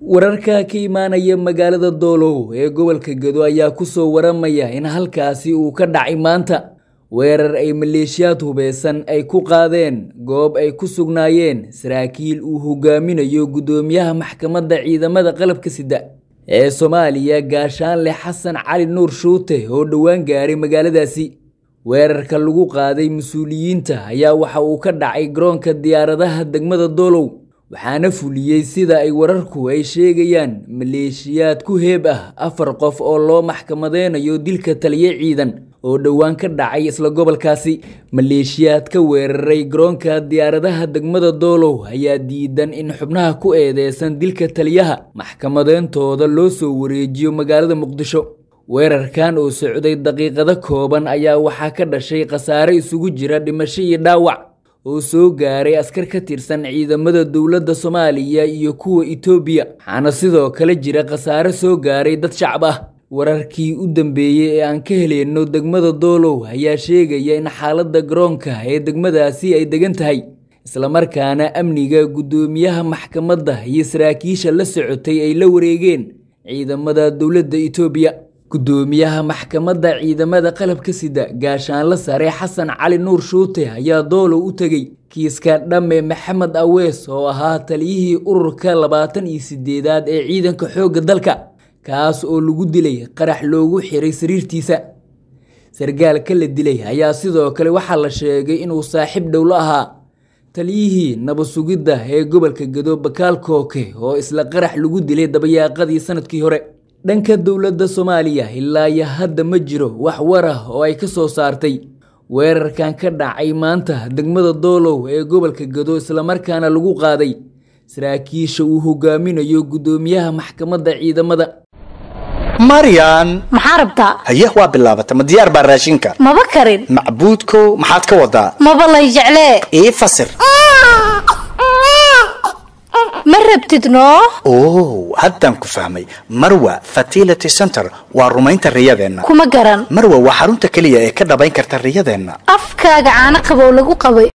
wararka ka imaanaya magaalada doolow ee gobolka gedo ayaa kusoo waramaya in halkaasi uu ka dhacay maanta weerar ay maleeshiyaad hubeysan ay ku qaadeen goob ay ku sugnaayeen saraakiil uu hogaaminayo guddoomiyaha maxkamadda ciidamada qalabka sida ee soomaaliya gaashaanle xasan cali nuur shuute oo dhowaan gaaray magaaladaasi weerarka lagu qaaday mas-uuliyiinta ayaa waxa uu ka dhacay garoonka diyaaradaha degmada doolow waxaana fuliyey sida ay wararku ay sheegayaan maleeshiyaad ku heeb ah afar qof oo loo maxkamadeynayo dilka taliye ciidan oo dhowaan ka dhacay isla gobolkaasi maleeshiyaad ka weeraray garoonka diyaaradaha degmada doolow ayaa diidan in xubnaha ku eedeysan dilka taliyaha maxkamadeyntooda loo soo wareejiyo magaalada muqdisho weerarkan oo socday daqiiqado kooban ayaa waxaa ka dhashay khasaare isugu jira dhimasho iyo dhaawac oo soo gaaray askar ka tirsan ciidamada dowladda soomaaliya iyo kuwa itoobiya waxaana sidoo kale jira khasaare soo gaaray dad shacab ah wararkii u dambeeyey ee aan ka helayno degmada doolow ayaa sheegaya in xaaladda garoonka ee degmadaasi ay degan tahay islamarkaana amniga guddoomiyaha maxkamadda iyo saraakiisha la socotay ay la wareegeen ciidamada dowladda itoobiya gudoomiyaha maxkamadda ciidamada qalabka sida gaashaanla sare xasan cali nuur shuute ayaa doolow u tegey kiiska dhamme maxamed awees oo ahaa taliyihii ururka labaatan iyo sideedaad ee ciidanka xoogga dalka kaas oo lagu dilay qarax loogu xiray sariirtiisa sargaalka la dilay ayaa sidoo kale waxaa la sheegay inuu saaxiib dhow la ahaa taliyihii nabad ee gobolka gado bakaalkooke oo isla qarax lagu dilay dabayaaqadii sanadkii hore dhanka dowladda soomaaliya ilaayo hadda ma jiro wax war ah oo ay ka soo saartay weerarkan ka dhacay maanta degmada doolow ee gobolka gado islamarkaana lagu qaaday saraakiisha uu hogaaminayo guddoomiyaha maxkamadda ciidamada maryan maxaa rabtaa haye waa bilaabata ma diyaar baa raashinka maba karin macbuudkow maxaad ka wadaa maba lay jeclee ii fasir oh! rabtidno o haddaan ku fahmay marwa fatility center waa rumaynta riyadeenna kuma garan marwa waa xarunta keliya ee ka dhabayn karta riyadeenna afkaaga caano qabow lagu qabay